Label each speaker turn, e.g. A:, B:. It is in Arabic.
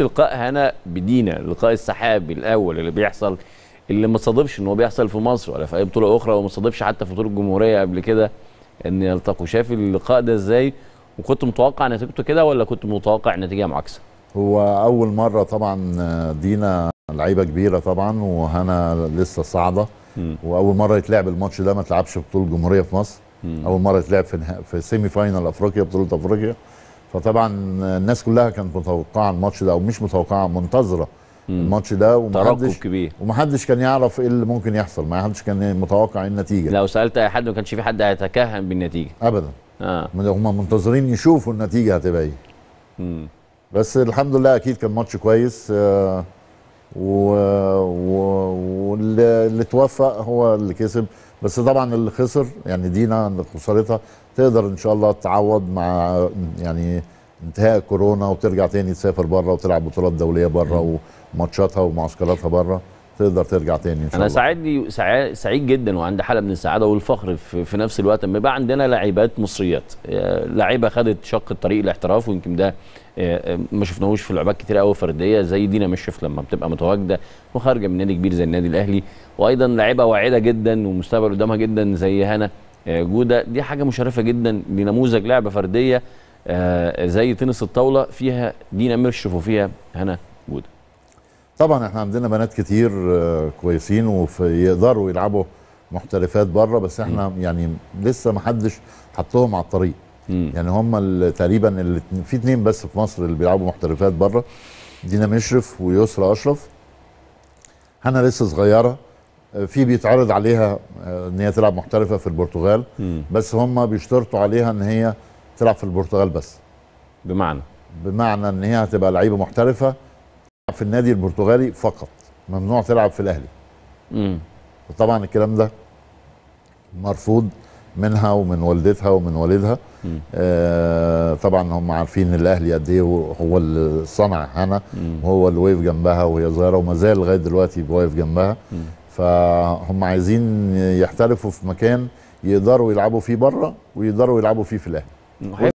A: لقاء هنا بدينا لقاء السحاب الاول اللي بيحصل اللي ما صادفش ان هو بيحصل في مصر ولا في اي بطوله اخرى وما صادفش حتى في بطوله الجمهوريه قبل كده ان يلتقوا شايف اللقاء ده ازاي وكنت متوقع نتيجته كده ولا كنت متوقع نتيجه معاكسه
B: هو اول مره طبعا دينا لعيبه كبيره طبعا وهنا لسه صاعده واول مره يتلعب الماتش ده ما اتلعبش بطوله الجمهوريه في مصر م. اول مره يتلعب في في سيمي فاينال افريقيا بطوله افريقيا فطبعا الناس كلها كانت متوقعه الماتش ده او مش متوقعه منتظره الماتش ده ومحدش كبير ومحدش كان يعرف ايه اللي ممكن يحصل ما حدش كان متوقع ايه النتيجه
A: لو سالت اي حد ما كانش في حد هيتكهن بالنتيجه
B: ابدا اه هم منتظرين يشوفوا النتيجه هتبقى ايه بس الحمد لله اكيد كان ماتش كويس آه واللي و... اتوفق هو اللي كسب بس طبعا اللي خسر يعني دينا اللي خسرتها تقدر ان شاء الله تعوض مع يعني انتهاء كورونا وترجع تاني تسافر بره وتلعب بطولات دوليه بره وماتشاتها ومعسكراتها بره تقدر ترجع تاني ان شاء انا
A: الله. سعيد سعيد جدا وعندي حاله من السعاده والفخر في, في نفس الوقت اما يبقى عندنا لاعبات مصريات آه، لعيبه خدت شق الطريق الاحتراف ويمكن ده آه، آه، ما شفناهوش في لعبات كتير قوي فرديه زي دينا مشرف لما بتبقى متواجده وخارجه من نادي كبير زي النادي الاهلي وايضا لاعيبه واعده جدا ومستقبل قدامها جدا زي هنا جوده دي حاجه مشرفه جدا لنموذج لعبه فرديه زي تنس الطاوله فيها دينا مشرف وفيها هنا
B: جوده طبعا احنا عندنا بنات كتير آه، كويسين ويقدروا يلعبوا محترفات بره بس احنا م. يعني لسه ما حدش حطهم على الطريق م. يعني هم تقريبا في اتنين بس في مصر اللي بيلعبوا محترفات بره دينا مشرف ويسرى اشرف هنا لسه صغيره آه، في بيتعرض عليها آه، ان هي تلعب محترفه في البرتغال م. بس هم بيشترطوا عليها ان هي تلعب في البرتغال بس بمعنى بمعنى ان هي هتبقى لعيبه محترفه في النادي البرتغالي فقط ممنوع تلعب في الاهلي امم وطبعا الكلام ده مرفوض منها ومن والدتها ومن والدها آه طبعا هم عارفين الاهلي قد ايه هو اللي صنع هنا وهو اللي واقف جنبها وهي صغيره وما زال لغايه دلوقتي واقف جنبها مم. فهم عايزين يحترفوا في مكان يقدروا يلعبوا فيه بره ويقدروا يلعبوا فيه في الاهلي